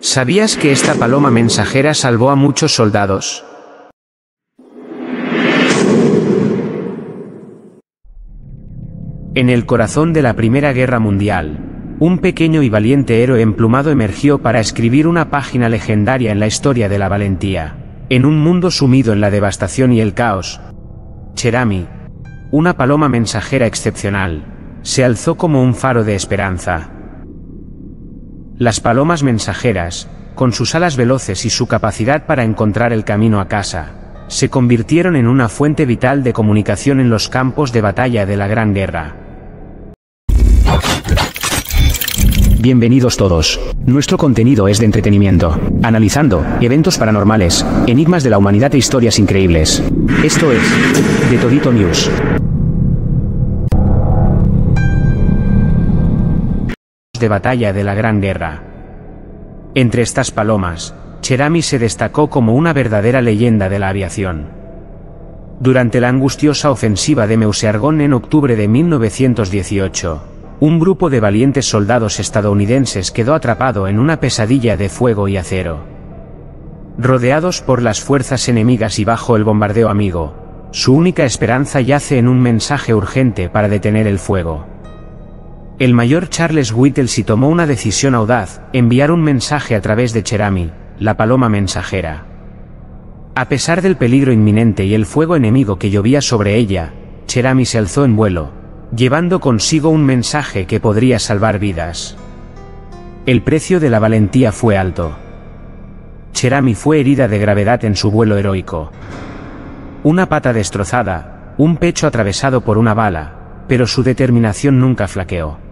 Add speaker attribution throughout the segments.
Speaker 1: ¿Sabías que esta paloma mensajera salvó a muchos soldados? En el corazón de la Primera Guerra Mundial, un pequeño y valiente héroe emplumado emergió para escribir una página legendaria en la historia de la valentía. En un mundo sumido en la devastación y el caos, Cherami, una paloma mensajera excepcional, se alzó como un faro de esperanza. Las palomas mensajeras, con sus alas veloces y su capacidad para encontrar el camino a casa, se convirtieron en una fuente vital de comunicación en los campos de batalla de la Gran Guerra. Bienvenidos todos. Nuestro contenido es de entretenimiento, analizando eventos paranormales, enigmas de la humanidad e historias increíbles. Esto es, de Todito News. de batalla de la Gran Guerra. Entre estas palomas, Cherami se destacó como una verdadera leyenda de la aviación. Durante la angustiosa ofensiva de Meuseargón en octubre de 1918, un grupo de valientes soldados estadounidenses quedó atrapado en una pesadilla de fuego y acero. Rodeados por las fuerzas enemigas y bajo el bombardeo amigo, su única esperanza yace en un mensaje urgente para detener el fuego. El mayor Charles Whittlesey tomó una decisión audaz, enviar un mensaje a través de Cherami, la paloma mensajera. A pesar del peligro inminente y el fuego enemigo que llovía sobre ella, Cherami se alzó en vuelo, llevando consigo un mensaje que podría salvar vidas. El precio de la valentía fue alto. Cherami fue herida de gravedad en su vuelo heroico. Una pata destrozada, un pecho atravesado por una bala, pero su determinación nunca flaqueó.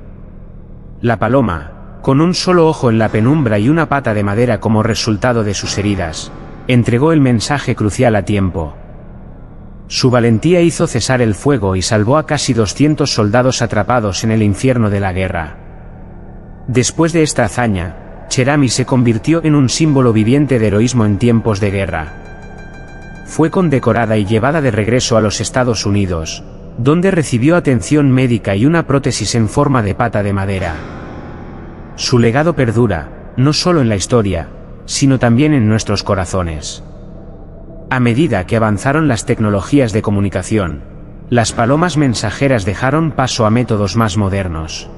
Speaker 1: La paloma, con un solo ojo en la penumbra y una pata de madera como resultado de sus heridas, entregó el mensaje crucial a tiempo. Su valentía hizo cesar el fuego y salvó a casi 200 soldados atrapados en el infierno de la guerra. Después de esta hazaña, Cherami se convirtió en un símbolo viviente de heroísmo en tiempos de guerra. Fue condecorada y llevada de regreso a los Estados Unidos, donde recibió atención médica y una prótesis en forma de pata de madera. Su legado perdura, no solo en la historia, sino también en nuestros corazones. A medida que avanzaron las tecnologías de comunicación, las palomas mensajeras dejaron paso a métodos más modernos.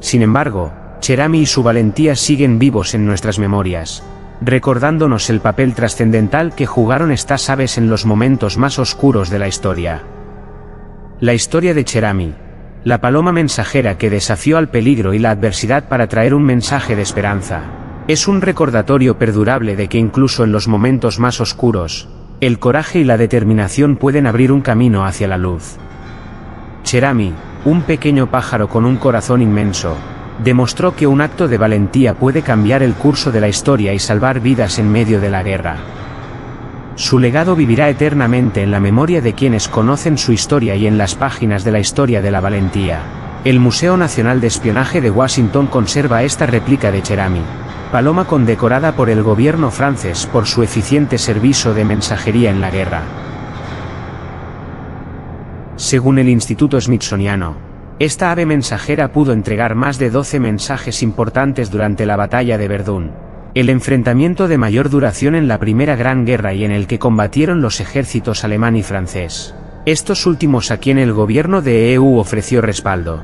Speaker 1: Sin embargo, Cherami y su valentía siguen vivos en nuestras memorias, recordándonos el papel trascendental que jugaron estas aves en los momentos más oscuros de la historia. La historia de Cherami, la paloma mensajera que desafió al peligro y la adversidad para traer un mensaje de esperanza, es un recordatorio perdurable de que incluso en los momentos más oscuros, el coraje y la determinación pueden abrir un camino hacia la luz. Cherami, un pequeño pájaro con un corazón inmenso, demostró que un acto de valentía puede cambiar el curso de la historia y salvar vidas en medio de la guerra. Su legado vivirá eternamente en la memoria de quienes conocen su historia y en las páginas de la historia de la valentía. El Museo Nacional de Espionaje de Washington conserva esta réplica de Cherami. Paloma condecorada por el gobierno francés por su eficiente servicio de mensajería en la guerra. Según el Instituto Smithsoniano, esta ave mensajera pudo entregar más de 12 mensajes importantes durante la batalla de Verdún el enfrentamiento de mayor duración en la Primera Gran Guerra y en el que combatieron los ejércitos alemán y francés. Estos últimos a quien el gobierno de EU ofreció respaldo.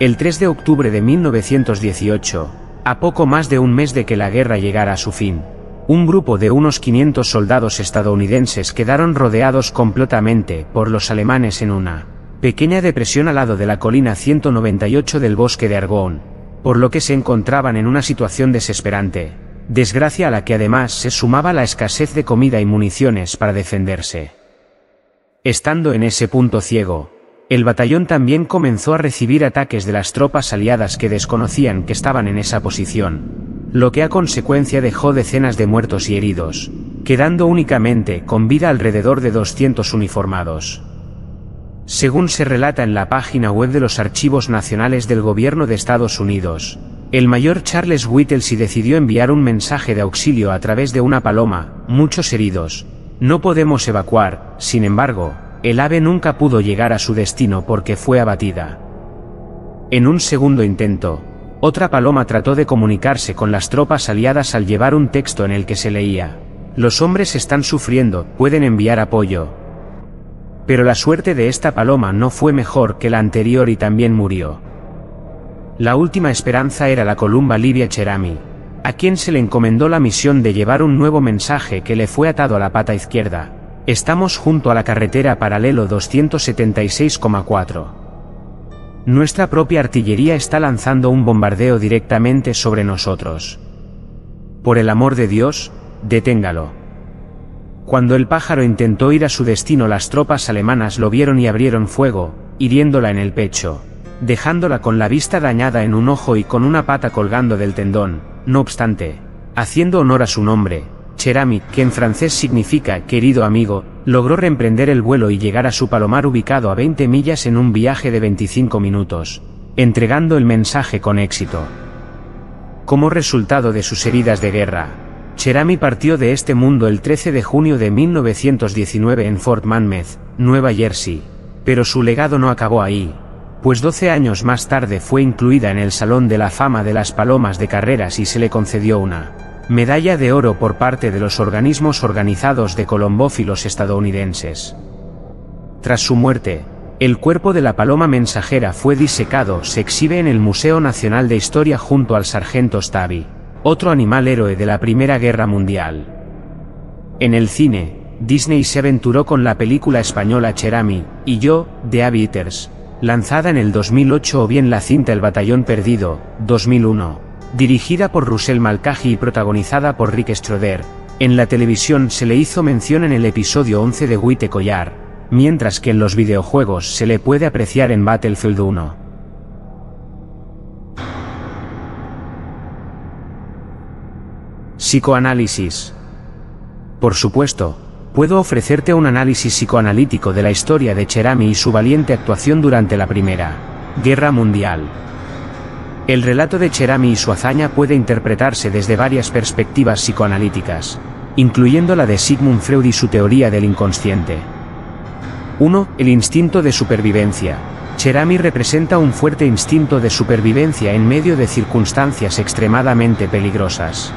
Speaker 1: El 3 de octubre de 1918, a poco más de un mes de que la guerra llegara a su fin, un grupo de unos 500 soldados estadounidenses quedaron rodeados completamente por los alemanes en una pequeña depresión al lado de la colina 198 del bosque de Argonne, por lo que se encontraban en una situación desesperante, desgracia a la que además se sumaba la escasez de comida y municiones para defenderse. Estando en ese punto ciego, el batallón también comenzó a recibir ataques de las tropas aliadas que desconocían que estaban en esa posición, lo que a consecuencia dejó decenas de muertos y heridos, quedando únicamente con vida alrededor de 200 uniformados. Según se relata en la página web de los Archivos Nacionales del Gobierno de Estados Unidos, el mayor Charles Whittlesey decidió enviar un mensaje de auxilio a través de una paloma, muchos heridos. No podemos evacuar, sin embargo, el ave nunca pudo llegar a su destino porque fue abatida. En un segundo intento, otra paloma trató de comunicarse con las tropas aliadas al llevar un texto en el que se leía, Los hombres están sufriendo, pueden enviar apoyo, pero la suerte de esta paloma no fue mejor que la anterior y también murió. La última esperanza era la columba Livia Cherami, a quien se le encomendó la misión de llevar un nuevo mensaje que le fue atado a la pata izquierda. Estamos junto a la carretera paralelo 276,4. Nuestra propia artillería está lanzando un bombardeo directamente sobre nosotros. Por el amor de Dios, deténgalo. Cuando el pájaro intentó ir a su destino las tropas alemanas lo vieron y abrieron fuego, hiriéndola en el pecho, dejándola con la vista dañada en un ojo y con una pata colgando del tendón, no obstante, haciendo honor a su nombre, Cherami, que en francés significa querido amigo, logró reemprender el vuelo y llegar a su palomar ubicado a 20 millas en un viaje de 25 minutos, entregando el mensaje con éxito. Como resultado de sus heridas de guerra, Cherami partió de este mundo el 13 de junio de 1919 en Fort Monmouth, Nueva Jersey. Pero su legado no acabó ahí, pues 12 años más tarde fue incluida en el Salón de la Fama de las Palomas de Carreras y se le concedió una medalla de oro por parte de los organismos organizados de colombófilos estadounidenses. Tras su muerte, el cuerpo de la paloma mensajera fue disecado, se exhibe en el Museo Nacional de Historia junto al sargento Stabby otro animal héroe de la Primera Guerra Mundial. En el cine, Disney se aventuró con la película española Cherami, y yo, de Abby lanzada en el 2008 o bien la cinta El Batallón Perdido, 2001, dirigida por Russell Malcaji y protagonizada por Rick Stroder. En la televisión se le hizo mención en el episodio 11 de Witte Collar, mientras que en los videojuegos se le puede apreciar en Battlefield 1. Psicoanálisis. Por supuesto, puedo ofrecerte un análisis psicoanalítico de la historia de Cherami y su valiente actuación durante la Primera Guerra Mundial. El relato de Cherami y su hazaña puede interpretarse desde varias perspectivas psicoanalíticas, incluyendo la de Sigmund Freud y su teoría del inconsciente. 1. El instinto de supervivencia. Cherami representa un fuerte instinto de supervivencia en medio de circunstancias extremadamente peligrosas.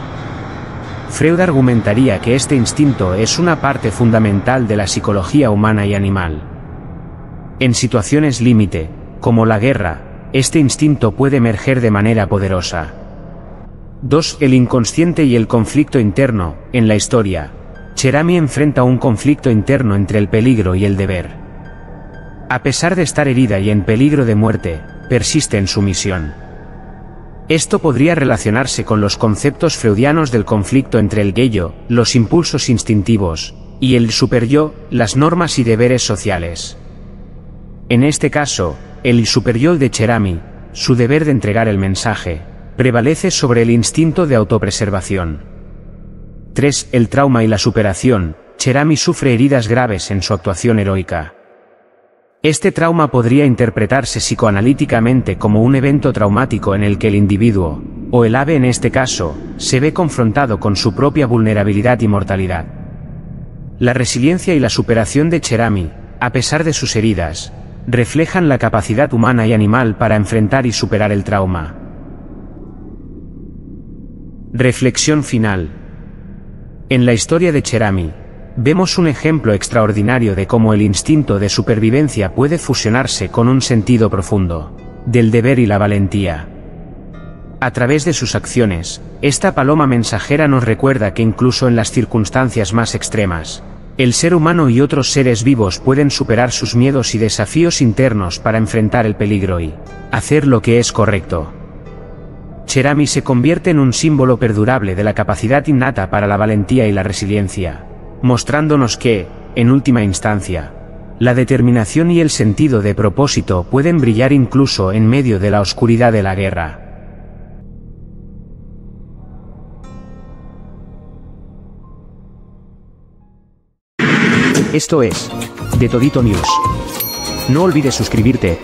Speaker 1: Freud argumentaría que este instinto es una parte fundamental de la psicología humana y animal. En situaciones límite, como la guerra, este instinto puede emerger de manera poderosa. 2. El inconsciente y el conflicto interno. En la historia, Cherami enfrenta un conflicto interno entre el peligro y el deber. A pesar de estar herida y en peligro de muerte, persiste en su misión. Esto podría relacionarse con los conceptos freudianos del conflicto entre el gello, los impulsos instintivos, y el superyo, las normas y deberes sociales. En este caso, el superyo de Cherami, su deber de entregar el mensaje, prevalece sobre el instinto de autopreservación. 3. El trauma y la superación. Cherami sufre heridas graves en su actuación heroica. Este trauma podría interpretarse psicoanalíticamente como un evento traumático en el que el individuo, o el ave en este caso, se ve confrontado con su propia vulnerabilidad y mortalidad. La resiliencia y la superación de Cherami, a pesar de sus heridas, reflejan la capacidad humana y animal para enfrentar y superar el trauma. Reflexión final. En la historia de Cherami, vemos un ejemplo extraordinario de cómo el instinto de supervivencia puede fusionarse con un sentido profundo, del deber y la valentía. A través de sus acciones, esta paloma mensajera nos recuerda que incluso en las circunstancias más extremas, el ser humano y otros seres vivos pueden superar sus miedos y desafíos internos para enfrentar el peligro y hacer lo que es correcto. Cherami se convierte en un símbolo perdurable de la capacidad innata para la valentía y la resiliencia mostrándonos que, en última instancia, la determinación y el sentido de propósito pueden brillar incluso en medio de la oscuridad de la guerra. Esto es, de Todito News. No olvides suscribirte,